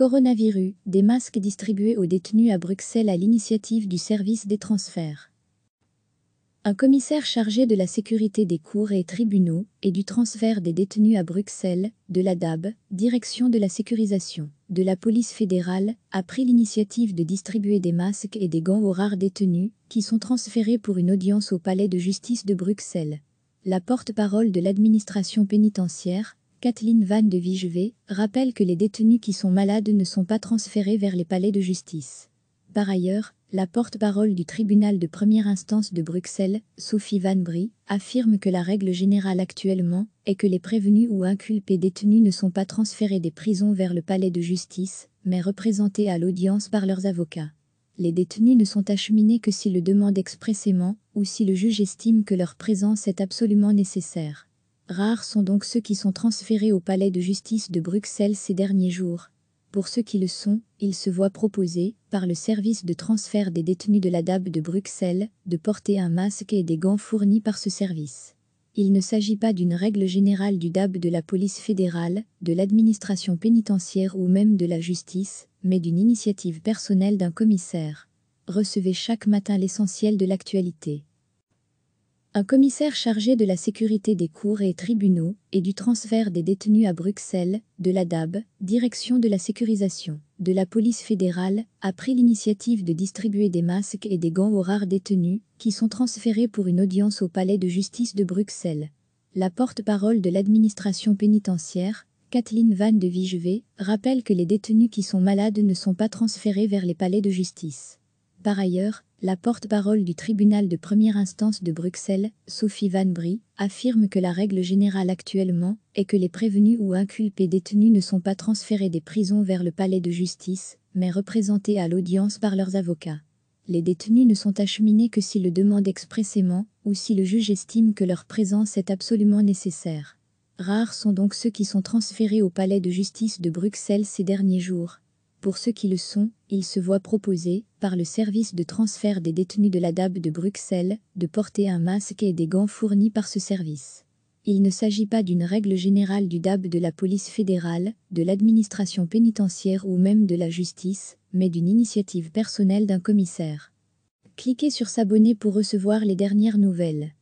Coronavirus, des masques distribués aux détenus à Bruxelles à l'initiative du service des transferts. Un commissaire chargé de la sécurité des cours et tribunaux et du transfert des détenus à Bruxelles, de la DAB, Direction de la sécurisation, de la police fédérale, a pris l'initiative de distribuer des masques et des gants aux rares détenus qui sont transférés pour une audience au palais de justice de Bruxelles. La porte-parole de l'administration pénitentiaire, Kathleen Van de Vigevet, rappelle que les détenus qui sont malades ne sont pas transférés vers les palais de justice. Par ailleurs, la porte-parole du tribunal de première instance de Bruxelles, Sophie Van Brie, affirme que la règle générale actuellement est que les prévenus ou inculpés détenus ne sont pas transférés des prisons vers le palais de justice, mais représentés à l'audience par leurs avocats. Les détenus ne sont acheminés que s'ils le demandent expressément ou si le juge estime que leur présence est absolument nécessaire. Rares sont donc ceux qui sont transférés au palais de justice de Bruxelles ces derniers jours. Pour ceux qui le sont, ils se voient proposer, par le service de transfert des détenus de la DAB de Bruxelles, de porter un masque et des gants fournis par ce service. Il ne s'agit pas d'une règle générale du DAB de la police fédérale, de l'administration pénitentiaire ou même de la justice, mais d'une initiative personnelle d'un commissaire. Recevez chaque matin l'essentiel de l'actualité. Un commissaire chargé de la sécurité des cours et tribunaux et du transfert des détenus à Bruxelles, de la DAB, Direction de la sécurisation, de la police fédérale, a pris l'initiative de distribuer des masques et des gants aux rares détenus qui sont transférés pour une audience au palais de justice de Bruxelles. La porte-parole de l'administration pénitentiaire, Kathleen Van de Vigevé, rappelle que les détenus qui sont malades ne sont pas transférés vers les palais de justice. Par ailleurs, la porte-parole du tribunal de première instance de Bruxelles, Sophie Van Brie, affirme que la règle générale actuellement est que les prévenus ou inculpés détenus ne sont pas transférés des prisons vers le palais de justice, mais représentés à l'audience par leurs avocats. Les détenus ne sont acheminés que s'ils le demandent expressément ou si le juge estime que leur présence est absolument nécessaire. Rares sont donc ceux qui sont transférés au palais de justice de Bruxelles ces derniers jours, pour ceux qui le sont, il se voit proposer, par le service de transfert des détenus de la DAB de Bruxelles, de porter un masque et des gants fournis par ce service. Il ne s'agit pas d'une règle générale du DAB de la police fédérale, de l'administration pénitentiaire ou même de la justice, mais d'une initiative personnelle d'un commissaire. Cliquez sur S'abonner pour recevoir les dernières nouvelles.